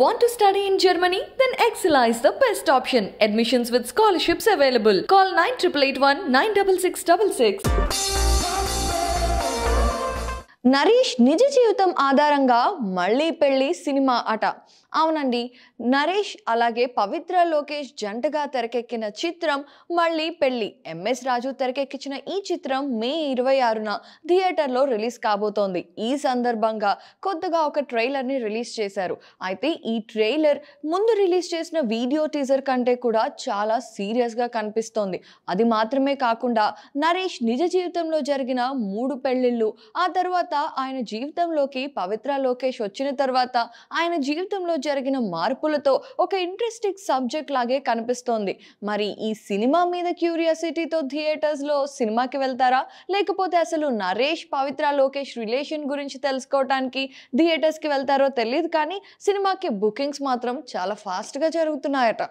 Want to study in Germany? Then Excella is the best option. Admissions with scholarships available. Call 9881 96666. Naresh నిజ జీవితం ఆధారంగా మళ్ళీ పెళ్ళి cinema అట అవునండి నరేష్ అలాగే పవిత్ర లోకేష్ జంటగా తెరకెక్కిన చిత్రం మళ్ళీ పెళ్లి ఎంఎస్ రాజు తెరకెక్కించిన ఈ చిత్రం మే ఇరవై ఆరున థియేటర్లో రిలీజ్ కాబోతోంది ఈ సందర్భంగా కొద్దిగా ఒక ట్రైలర్ని రిలీజ్ చేశారు అయితే ఈ ట్రైలర్ ముందు రిలీజ్ చేసిన వీడియో టీజర్ కంటే కూడా చాలా సీరియస్గా కనిపిస్తోంది అది మాత్రమే కాకుండా నరేష్ నిజ జీవితంలో జరిగిన మూడు పెళ్లిళ్ళు ఆ తర్వాత ఆయన జీవితంలోకి పవిత్ర లోకేష్ వచ్చిన తర్వాత ఆయన జీవితంలో జరిగిన మార్పులు రంగులతో ఒక ఇంట్రెస్టింగ్ సబ్జెక్ట్ లాగే కనిపిస్తోంది మరి ఈ సినిమా మీద క్యూరియాసిటీతో థియేటర్స్లో సినిమాకి వెళ్తారా లేకపోతే అసలు నరేష్ పవిత్ర లోకేష్ రిలేషన్ గురించి తెలుసుకోవటానికి థియేటర్స్కి వెళ్తారో తెలియదు కానీ సినిమాకి బుకింగ్స్ మాత్రం చాలా ఫాస్ట్గా జరుగుతున్నాయట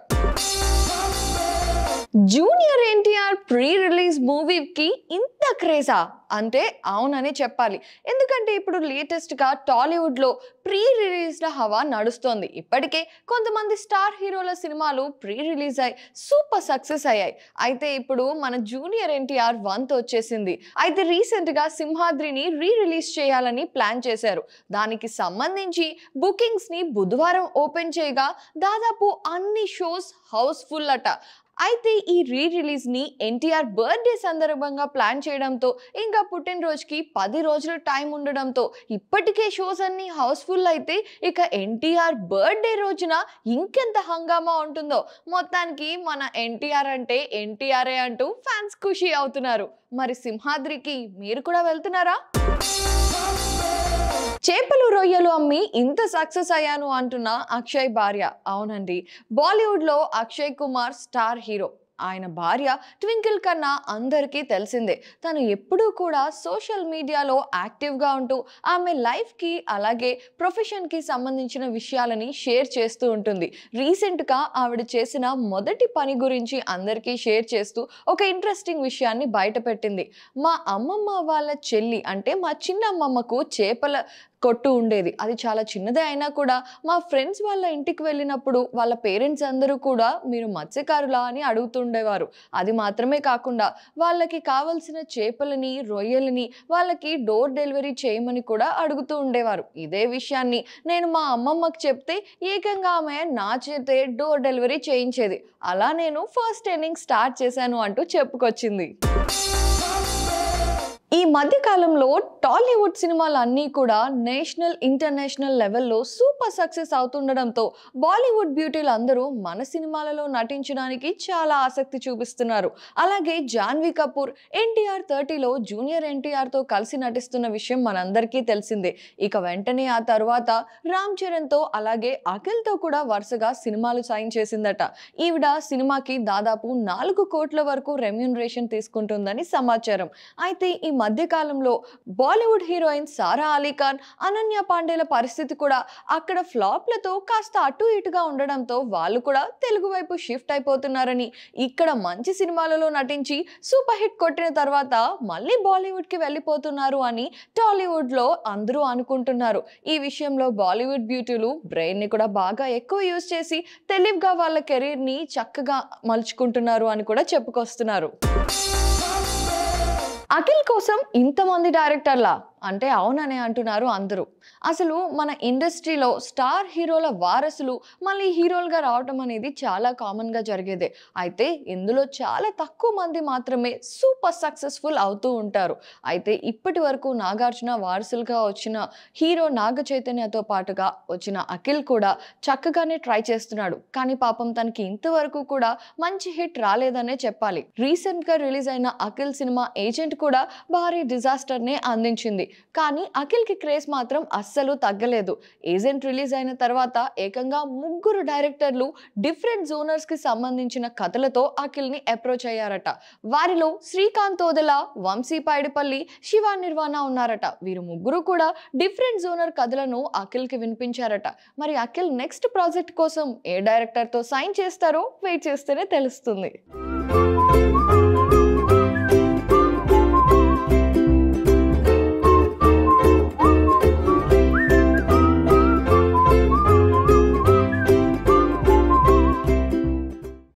జూనియర్ ఎన్టీఆర్ ప్రీ రిలీజ్ మూవీకి ఇంత క్రేజా అంటే అవునని చెప్పాలి ఎందుకంటే ఇప్పుడు లేటెస్ట్గా టాలీవుడ్లో ప్రీ రిలీజ్డ్ హవా నడుస్తోంది ఇప్పటికే కొంతమంది స్టార్ హీరోల సినిమాలు ప్రీ రిలీజ్ అయ్యి సూపర్ సక్సెస్ అయ్యాయి అయితే ఇప్పుడు మన జూనియర్ ఎన్టీఆర్ వన్త్ వచ్చేసింది అయితే రీసెంట్గా సింహాద్రిని రీ రిలీజ్ చేయాలని ప్లాన్ చేశారు దానికి సంబంధించి బుకింగ్స్ని బుధవారం ఓపెన్ చేయగా దాదాపు అన్ని షోస్ హౌస్ఫుల్ అట అయితే ఈ రీ రిలీజ్ని ఎన్టీఆర్ బర్త్డే సందర్భంగా ప్లాన్ చేయడంతో ఇంకా పుట్టినరోజుకి పది రోజులు టైం ఉండడంతో ఇప్పటికే షోస్ అన్ని హౌస్ఫుల్ అయితే ఇక ఎన్టీఆర్ బర్త్డే రోజున ఇంకెంత హంగామా ఉంటుందో మొత్తానికి మన ఎన్టీఆర్ అంటే ఎన్టీఆర్ఏ అంటూ ఫ్యాన్స్ ఖుషి అవుతున్నారు మరి సింహాద్రికి మీరు కూడా వెళ్తున్నారా చేపలు రొయ్యలు అమ్మి ఇంత సక్సెస్ అయ్యాను అంటున్న అక్షయ్ భార్య అవునండి బాలీవుడ్లో అక్షయ్ కుమార్ స్టార్ హీరో ఆయన భార్య ట్వింకిల్ కన్నా అందరికీ తెలిసిందే తను ఎప్పుడూ కూడా సోషల్ మీడియాలో యాక్టివ్గా ఉంటూ ఆమె లైఫ్కి అలాగే ప్రొఫెషన్కి సంబంధించిన విషయాలని షేర్ చేస్తూ ఉంటుంది రీసెంట్గా ఆవిడ చేసిన మొదటి పని గురించి అందరికీ షేర్ చేస్తూ ఒక ఇంట్రెస్టింగ్ విషయాన్ని బయటపెట్టింది మా అమ్మమ్మ వాళ్ళ చెల్లి అంటే మా చిన్నమ్మమ్మకు చేపల కొట్టు ఉండేది అది చాలా చిన్నదే అయినా కూడా మా ఫ్రెండ్స్ వాళ్ళ ఇంటికి వెళ్ళినప్పుడు వాళ్ళ పేరెంట్స్ అందరూ కూడా మీరు మత్స్యకారులా అని అడుగుతుండేవారు అది మాత్రమే కాకుండా వాళ్ళకి కావలసిన చేపలని రొయ్యలని వాళ్ళకి డోర్ డెలివరీ చేయమని కూడా అడుగుతూ ఉండేవారు ఇదే విషయాన్ని నేను మా అమ్మమ్మకి చెప్తే ఏకంగా ఆమె నా చేతే డోర్ డెలివరీ చేయించేది అలా నేను ఫస్ట్ ఇన్నింగ్ స్టార్ట్ చేశాను అంటూ చెప్పుకొచ్చింది ఈ మధ్య కాలంలో టాలీవుడ్ సినిమాలు అన్నీ కూడా నేషనల్ ఇంటర్నేషనల్ లెవెల్లో సూపర్ సక్సెస్ అవుతుండడంతో బాలీవుడ్ బ్యూటీలు అందరూ మన సినిమాలలో నటించడానికి చాలా ఆసక్తి చూపిస్తున్నారు అలాగే జాన్వీ కపూర్ ఎన్టీఆర్ థర్టీలో జూనియర్ ఎన్టీఆర్తో కలిసి నటిస్తున్న విషయం మనందరికీ తెలిసిందే ఇక వెంటనే ఆ తర్వాత రామ్ చరణ్తో అలాగే అఖిల్తో కూడా వరుసగా సినిమాలు సాయం చేసిందట ఈవిడ సినిమాకి దాదాపు నాలుగు కోట్ల వరకు రెమ్యూనరేషన్ తీసుకుంటుందని సమాచారం అయితే ఈ మధ్యకాలంలో బాలీవుడ్ హీరోయిన్ సారా అలీ ఖాన్ అనన్య పాండేల పరిస్థితి కూడా అక్కడ ఫ్లాప్లతో కాస్త అటు ఇటుగా ఉండడంతో వాళ్ళు కూడా తెలుగు వైపు షిఫ్ట్ అయిపోతున్నారని ఇక్కడ మంచి సినిమాలలో నటించి సూపర్ హిట్ కొట్టిన తర్వాత మళ్ళీ బాలీవుడ్కి వెళ్ళిపోతున్నారు అని టాలీవుడ్లో అందరూ అనుకుంటున్నారు ఈ విషయంలో బాలీవుడ్ బ్యూటీలు బ్రెయిన్ని కూడా బాగా ఎక్కువ యూజ్ చేసి తెలివిగా వాళ్ళ కెరీర్ని చక్కగా మలుచుకుంటున్నారు అని కూడా చెప్పుకొస్తున్నారు అఖిల్ కోసం ఇంతమంది డైరెక్టర్లా అంటే అవుననే అంటున్నారు అందరూ అసలు మన ఇండస్ట్రీలో స్టార్ హీరోల వారసులు మళ్ళీ హీరోలుగా రావటం అనేది చాలా కామన్గా జరిగేదే అయితే ఇందులో చాలా తక్కువ మంది మాత్రమే సూపర్ సక్సెస్ఫుల్ అవుతూ ఉంటారు అయితే ఇప్పటి వరకు నాగార్జున వారసులుగా వచ్చిన హీరో నాగ చైతన్యతో పాటుగా వచ్చిన అఖిల్ కూడా చక్కగానే ట్రై చేస్తున్నాడు కానీ పాపం తనకి ఇంతవరకు కూడా మంచి హిట్ రాలేదనే చెప్పాలి రీసెంట్గా రిలీజ్ అయిన అఖిల్ సినిమా ఏజెంట్ కూడా భారీ డిజాస్టర్నే అందించింది కానీ అఖిల్కి క్రేజ్ మాత్రం అస్సలు తగ్గలేదు ఏజెంట్ రిలీజ్ అయిన తర్వాత ఏకంగా ముగ్గురు డైరెక్టర్లు డిఫరెంట్ జోనర్స్కి సంబంధించిన కథలతో అఖిల్ని అప్రోచ్ అయ్యారట వారిలో శ్రీకాంత్ ఓదెల వంశీ పైడిపల్లి శివ నిర్వాణ ఉన్నారట వీరు ముగ్గురు కూడా డిఫరెంట్ జోనర్ కథలను అఖిల్కి వినిపించారట మరి అఖిల్ నెక్స్ట్ ప్రాజెక్ట్ కోసం ఏ డైరెక్టర్తో సైన్ చేస్తారో వెయిట్ చేస్తేనే తెలుస్తుంది